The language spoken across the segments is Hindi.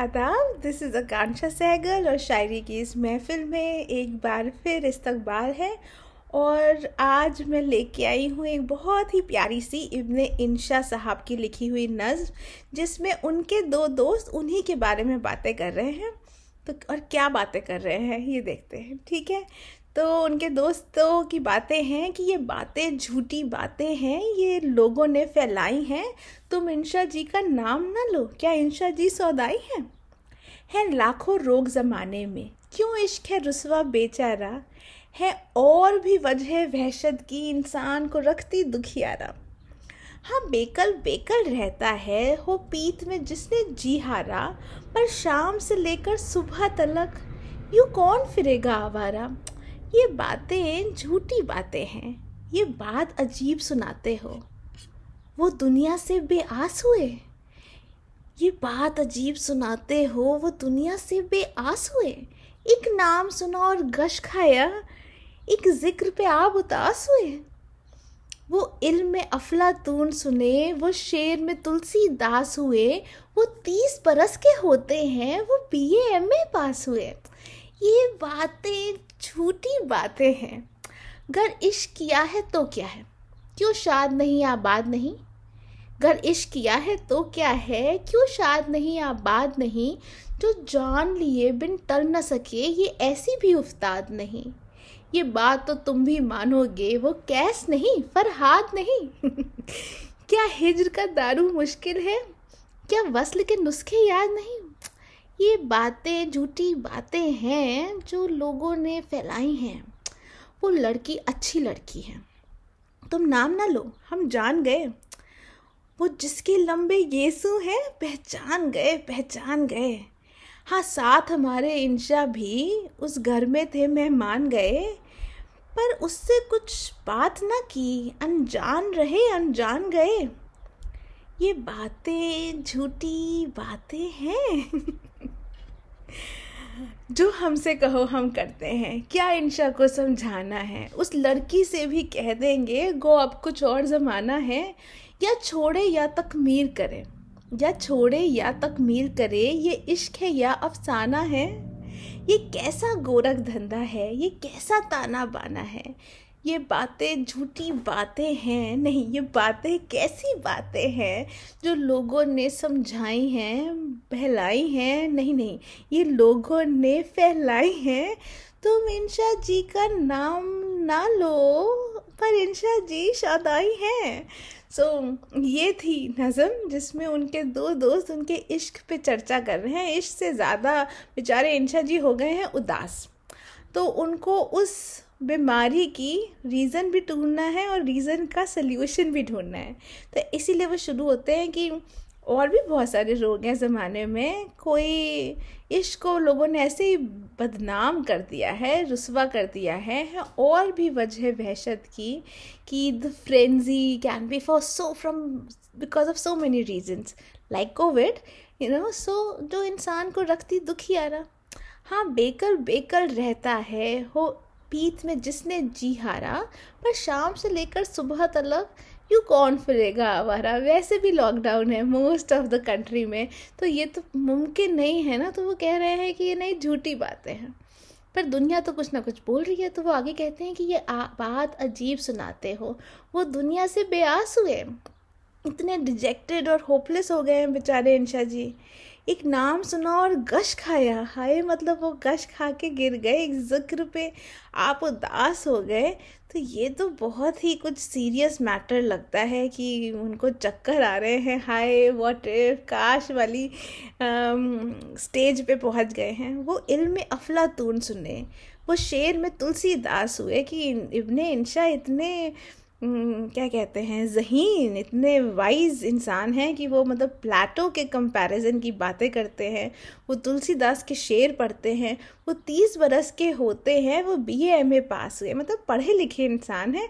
आदाब दिस इज़ आकांक्षा सहगल और शायरी की इस महफिल में एक बार फिर इस्तकबाल है और आज मैं लेके आई हूँ एक बहुत ही प्यारी सी इबन इंशा साहब की लिखी हुई नज़म जिसमें उनके दो दोस्त उन्हीं के बारे में बातें कर रहे हैं तो और क्या बातें कर रहे हैं ये देखते हैं ठीक है तो उनके दोस्तों की बातें हैं कि ये बातें झूठी बातें हैं ये लोगों ने फैलाई हैं तुम इंशा जी का नाम ना लो क्या इंशा जी सौदाई हैं है लाखों रोग ज़माने में क्यों इश्क है रसवा बेचारा है और भी वजह वहशत की इंसान को रखती दुखियारा हाँ बेकल बेकल रहता है हो पीत में जिसने जी हारा पर शाम से लेकर सुबह तलक यूँ कौन फिरेगा आवारा ये बातें झूठी बातें हैं ये बात अजीब सुनाते हो वो दुनिया से बेआस हुए ये बात अजीब सुनाते हो वो दुनिया से बेआस हुए एक नाम सुना और गश खाया एक जिक्र पे आप उतास हुए वो इल्म में अफलातून सुने वो शेर में तुलसी दास हुए वो तीस बरस के होते हैं वो बी एम ए पास हुए ये बातें झूठी बातें हैं घर इश्क किया है तो क्या है क्यों शाद नहीं आबाद नहीं घर इश्क किया है तो क्या है क्यों शाद नहीं आबाद नहीं जो जान लिए बिन टल न सके ये ऐसी भी उस्ताद नहीं ये बात तो तुम भी मानोगे वो कैस नहीं फरहाद नहीं क्या हिजर का दारू मुश्किल है क्या वसल के नुस्खे याद नहीं ये बातें झूठी बातें हैं जो लोगों ने फैलाई हैं वो लड़की अच्छी लड़की है तुम नाम ना लो हम जान गए वो जिसके लंबे येसु हैं पहचान गए पहचान गए हाँ साथ हमारे इंशा भी उस घर में थे मेहमान गए पर उससे कुछ बात ना की अनजान रहे अनजान गए ये बातें झूठी बातें हैं जो हमसे कहो हम करते हैं क्या इंशा को समझाना है उस लड़की से भी कह देंगे गो अब कुछ और ज़माना है या छोड़े या तकमीर करें या छोड़े या तकमीर करे ये इश्क है या अफसाना है ये कैसा गोरख धंधा है ये कैसा ताना बाना है ये बातें झूठी बातें हैं नहीं ये बातें कैसी बातें हैं जो लोगों ने समझाई हैं बहलाई हैं नहीं नहीं ये लोगों ने फैलाई हैं तुम इंशा जी का नाम ना लो पर इंशा जी शादाई हैं सो so, ये थी नज़म जिसमें उनके दो दोस्त उनके इश्क पे चर्चा कर रहे हैं इश्क से ज़्यादा बेचारे इंशा जी हो गए हैं उदास तो उनको उस बीमारी की रीज़न भी ढूंढना है और रीज़न का सल्यूशन भी ढूंढना है तो इसीलिए वो शुरू होते हैं कि और भी बहुत सारे रोग हैं ज़माने में कोई इश्क को लोगों ने ऐसे ही बदनाम कर दिया है रसवा कर दिया है और भी वजह वहशत की कि the frenzy can be for so from because of so many reasons like COVID you know so जो इंसान को रखती दुखी आ रहा हाँ बेकल बेकल रहता है हो पीत में जिसने जी हारा पर शाम से लेकर सुबह तलक यू कौन फिरेगा आवारा वैसे भी लॉकडाउन है मोस्ट ऑफ द कंट्री में तो ये तो मुमकिन नहीं है ना तो वो कह रहे हैं कि ये नहीं झूठी बातें हैं पर दुनिया तो कुछ ना कुछ बोल रही है तो वो आगे कहते हैं कि ये आ, बात अजीब सुनाते हो वो दुनिया से बेआस हुए इतने डिजेक्टेड और होपलेस हो गए हैं बेचारे इंशा जी एक नाम सुना और गश खाया हाय मतलब वो गश खा के गिर गए एक जिक्र पे आप उदास हो गए तो ये तो बहुत ही कुछ सीरियस मैटर लगता है कि उनको चक्कर आ रहे हैं हाय वॉट इफ काश वाली स्टेज पे पहुंच गए हैं वो इल्म अफलातून सुने वो शेर में तुलसीदास हुए कि इबन इंशा इतने हम्म, क्या कहते हैं जहीन इतने वाइज इंसान हैं कि वो मतलब प्लेटो के कंपैरिजन की बातें करते हैं वो तुलसीदास के शेर पढ़ते हैं वो तीस बरस के होते हैं वो बी एम ए पास हुए मतलब पढ़े लिखे इंसान हैं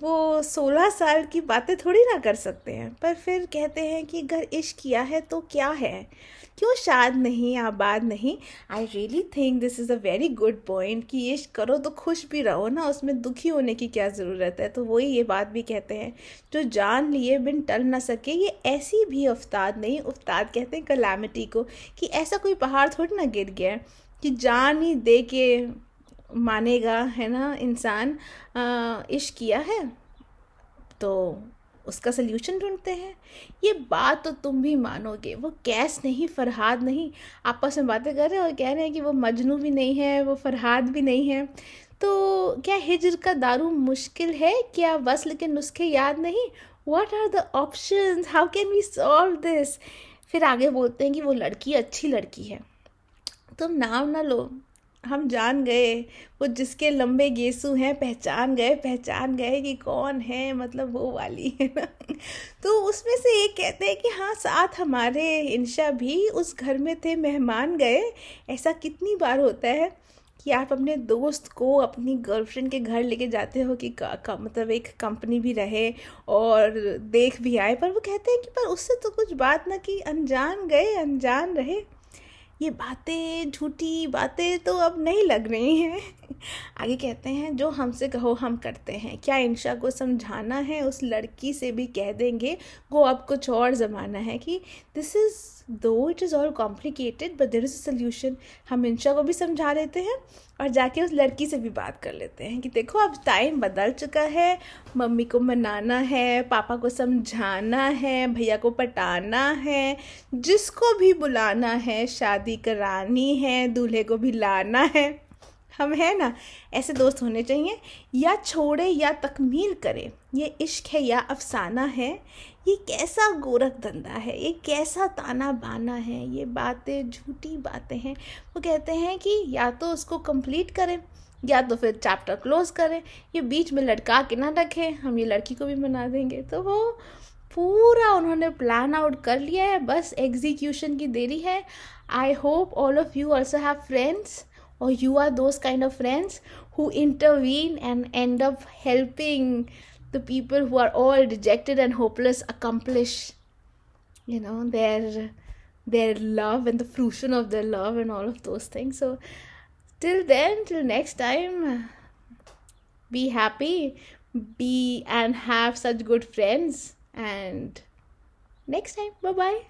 वो सोलह साल की बातें थोड़ी ना कर सकते हैं पर फिर कहते हैं कि अगर इश्क किया है तो क्या है क्यों शाद नहीं आबाद नहीं I really think this is a very good point कि इश्क करो तो खुश भी रहो ना उसमें दुखी होने की क्या ज़रूरत है तो वही ये बात भी कहते हैं जो जान लिए बिन टल ना सके ये ऐसी भी उफ्ताद नहीं उफ्ताद कहते हैं कलामिटी को कि ऐसा कोई पहाड़ थोड़ी ना गिर गया कि जान ही दे के मानेगा है ना इंसान इश्क किया है तो उसका सल्यूशन ढूंढते हैं ये बात तो तुम भी मानोगे वो कैस नहीं फरहाद नहीं आपस में बातें कर रहे हैं और कह रहे हैं कि वो मजनू भी नहीं है वो फरहाद भी नहीं है तो क्या हिजर का दारू मुश्किल है क्या वसल के नुस्खे याद नहीं what are the option how can we solve this फिर आगे बोलते हैं कि वो लड़की अच्छी लड़की है तुम नाम ना लो हम जान गए वो जिसके लंबे गेसु हैं पहचान गए पहचान गए कि कौन है मतलब वो वाली है ना तो उसमें से ये कहते हैं कि हाँ साथ हमारे इंशा भी उस घर में थे मेहमान गए ऐसा कितनी बार होता है कि आप अपने दोस्त को अपनी गर्लफ्रेंड के घर लेके जाते हो कि का, का, मतलब एक कंपनी भी रहे और देख भी आए पर वो कहते हैं कि पर उससे तो कुछ बात ना कि अनजान गए अनजान रहे ये बातें झूठी बातें तो अब नहीं लग रही हैं आगे कहते हैं जो हमसे कहो हम करते हैं क्या इंशा को समझाना है उस लड़की से भी कह देंगे वो अब कुछ और ज़माना है कि this is though it is all complicated but there is a solution हम इंशा को भी समझा लेते हैं और जाके उस लड़की से भी बात कर लेते हैं कि देखो अब टाइम बदल चुका है मम्मी को मनाना है पापा को समझाना है भैया को पटाना है जिसको भी बुलाना है शादी करानी है दूल्हे को भी लाना है हम हैं ना ऐसे दोस्त होने चाहिए या छोड़े या तकमील करें ये इश्क है या अफसाना है ये कैसा गोरख धंधा है ये कैसा ताना बाना है ये बातें झूठी बातें हैं वो कहते हैं कि या तो उसको कंप्लीट करें या तो फिर चैप्टर क्लोज करें ये बीच में लड़का के ना रखें हम ये लड़की को भी बना देंगे तो वो पूरा उन्होंने प्लान आउट कर लिया है बस एग्जीक्यूशन की देरी है I hope all of you also have friends और you are those kind of friends who intervene and and of helping the people who are all dejected and hopeless accomplish you know their their love and the fruition of their love and all of those things so till then till next time be happy be and have such good friends and next time bye bye